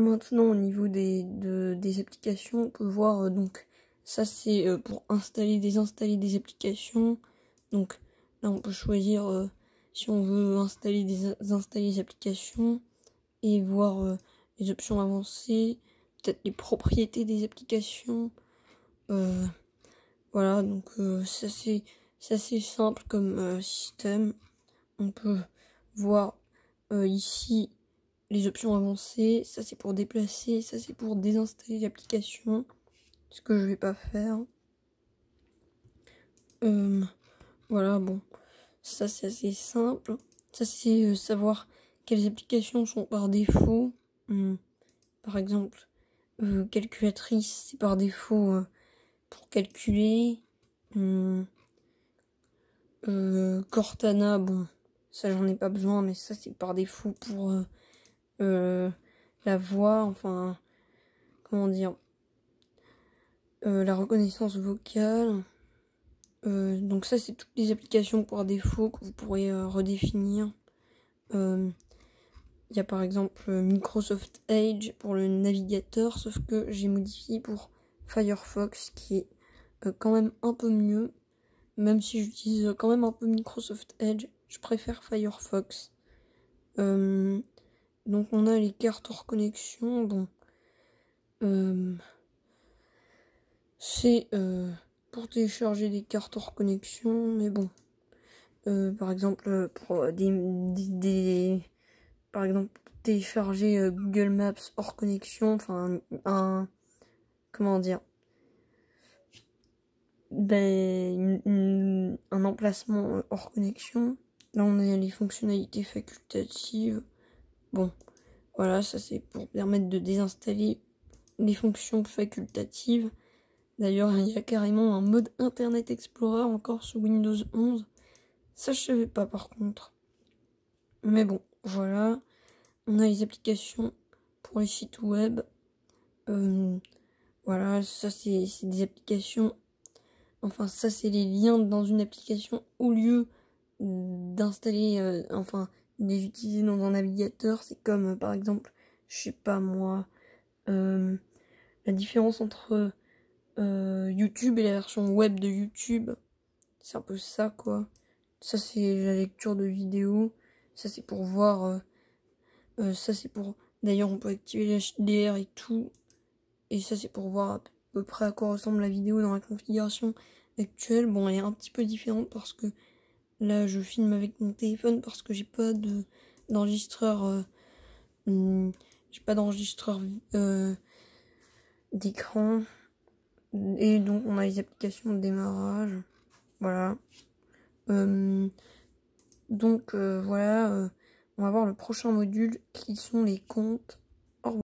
Maintenant, au niveau des, des applications, on peut voir euh, donc ça c'est euh, pour installer, désinstaller des applications. Donc là, on peut choisir euh, si on veut installer, désinstaller des applications et voir les options avancées, peut-être les propriétés des applications. voilà, donc ça c'est assez simple comme système. On peut voir ici les options avancées, ça c'est pour déplacer, ça c'est pour désinstaller l'application, ce que je vais pas faire. Euh, voilà, bon, ça c'est assez simple. Ça c'est euh, savoir quelles applications sont par défaut. Hmm. par exemple, euh, calculatrice, c'est par défaut pour calculer. Hmm. Cortana, bon, ça j'en ai pas besoin, mais ça c'est par défaut pour euh, la voix, enfin, comment dire, euh, la reconnaissance vocale. Euh, donc ça, c'est toutes les applications par défaut que vous pourrez redéfinir. Il y a par exemple Microsoft Edge pour le navigateur, sauf que j'ai modifié pour Firefox, qui est quand même un peu mieux, même si j'utilise quand même un peu Microsoft Edge, je préfère Firefox. Donc on a les cartes hors connexion. Bon. Euh, c'est euh, pour télécharger des cartes hors connexion, mais bon. Euh, par exemple, pour des, Par exemple, télécharger Google Maps hors connexion. Enfin, un. Comment dire ben, un emplacement hors connexion. Là, on a les fonctionnalités facultatives. Bon, voilà, ça c'est pour permettre de désinstaller les fonctions facultatives. D'ailleurs, il y a carrément un mode Internet Explorer encore sous Windows 11. Ça, je savais pas par contre. Mais bon, voilà. On a les applications pour les sites web. Euh, voilà, ça, c'est des applications. Enfin, ça, c'est les liens dans une application au lieu d'installer, euh, enfin, les utiliser dans un navigateur, c'est comme euh, par exemple, je sais pas moi, euh, la différence entre euh, YouTube et la version web de YouTube. C'est un peu ça quoi. Ça c'est la lecture de vidéo. Ça c'est pour voir. ça c'est pour. D'ailleurs on peut activer l'HDR et tout. Et ça c'est pour voir à peu près à quoi ressemble la vidéo dans la configuration actuelle. Bon elle est un petit peu différente parce que Là, je filme avec mon téléphone parce que j'ai pas de d'enregistreur. Euh, hmm, pas d'enregistreur euh, d'écran. Et donc, on a les applications de démarrage. Voilà. Euh, donc, voilà. on va voir le prochain module qui sont les comptes.